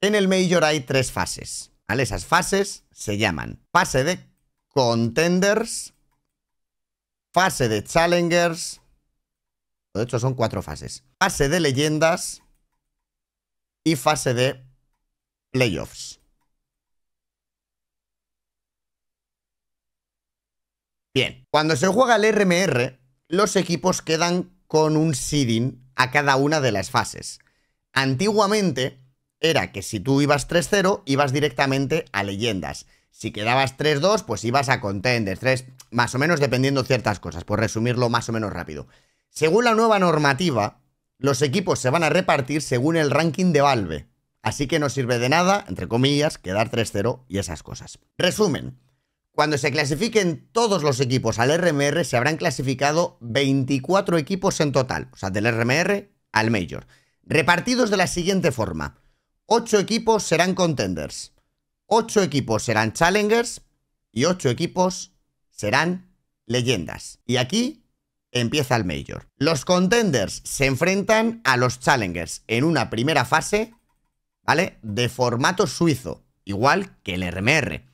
En el Major hay tres fases, Esas fases se llaman fase de contenders, fase de challengers, de hecho son cuatro fases, fase de leyendas y fase de playoffs. Bien, cuando se juega el RMR, los equipos quedan con un seeding a cada una de las fases. Antiguamente, era que si tú ibas 3-0, ibas directamente a leyendas. Si quedabas 3-2, pues ibas a contenders, 3, más o menos dependiendo ciertas cosas, por resumirlo más o menos rápido. Según la nueva normativa, los equipos se van a repartir según el ranking de Valve. Así que no sirve de nada, entre comillas, quedar 3-0 y esas cosas. Resumen, cuando se clasifiquen todos los equipos al RMR se habrán clasificado 24 equipos en total, o sea, del RMR al Major, repartidos de la siguiente forma. 8 equipos serán contenders, 8 equipos serán challengers y 8 equipos serán leyendas. Y aquí empieza el Major. Los contenders se enfrentan a los challengers en una primera fase, ¿vale? De formato suizo, igual que el RMR.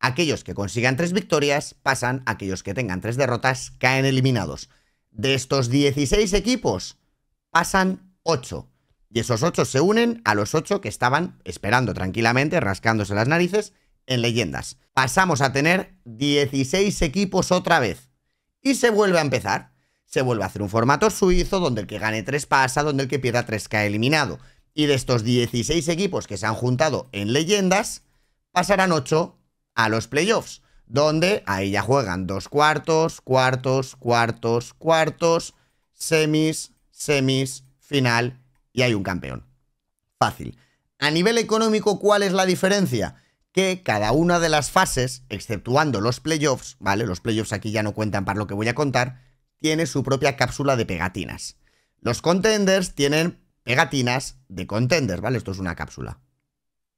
Aquellos que consigan tres victorias pasan, aquellos que tengan tres derrotas caen eliminados. De estos 16 equipos pasan 8. Y esos ocho se unen a los ocho que estaban esperando tranquilamente, rascándose las narices, en leyendas. Pasamos a tener 16 equipos otra vez. Y se vuelve a empezar. Se vuelve a hacer un formato suizo donde el que gane 3 pasa, donde el que pierda 3 cae eliminado. Y de estos 16 equipos que se han juntado en leyendas, pasarán 8 a los playoffs, donde ahí ya juegan dos cuartos, cuartos, cuartos, cuartos, semis, semis, final y hay un campeón. Fácil. A nivel económico, ¿cuál es la diferencia? Que cada una de las fases, exceptuando los playoffs, ¿vale? Los playoffs aquí ya no cuentan para lo que voy a contar, tiene su propia cápsula de pegatinas. Los contenders tienen pegatinas de contenders, ¿vale? Esto es una cápsula.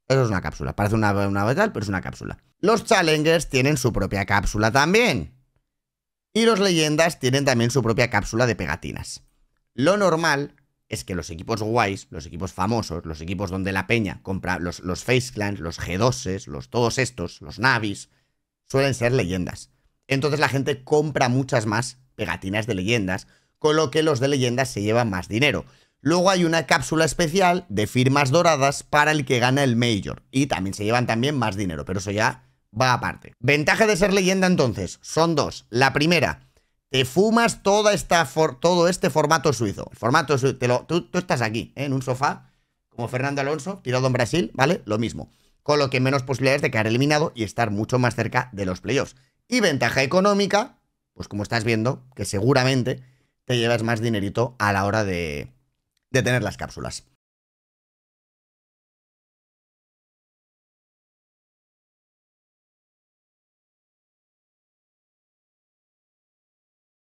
Eso es una cápsula. Parece una, una tal, pero es una cápsula. Los challengers tienen su propia cápsula también. Y los leyendas tienen también su propia cápsula de pegatinas. Lo normal es que los equipos guays, los equipos famosos, los equipos donde la peña compra los, los Face Clans, los G2s, los todos estos, los Navis, suelen ser leyendas. Entonces la gente compra muchas más pegatinas de leyendas, con lo que los de leyendas se llevan más dinero. Luego hay una cápsula especial de firmas doradas para el que gana el Major. Y también se llevan también más dinero, pero eso ya va aparte. Ventaja de ser leyenda entonces, son dos. La primera, te fumas toda esta todo este formato suizo. El formato suizo, tú, estás aquí, ¿eh? en un sofá, como Fernando Alonso, tirado en Brasil, ¿vale? Lo mismo. Con lo que menos posibilidades de quedar eliminado y estar mucho más cerca de los playoffs. Y ventaja económica, pues como estás viendo, que seguramente te llevas más dinerito a la hora de, de tener las cápsulas.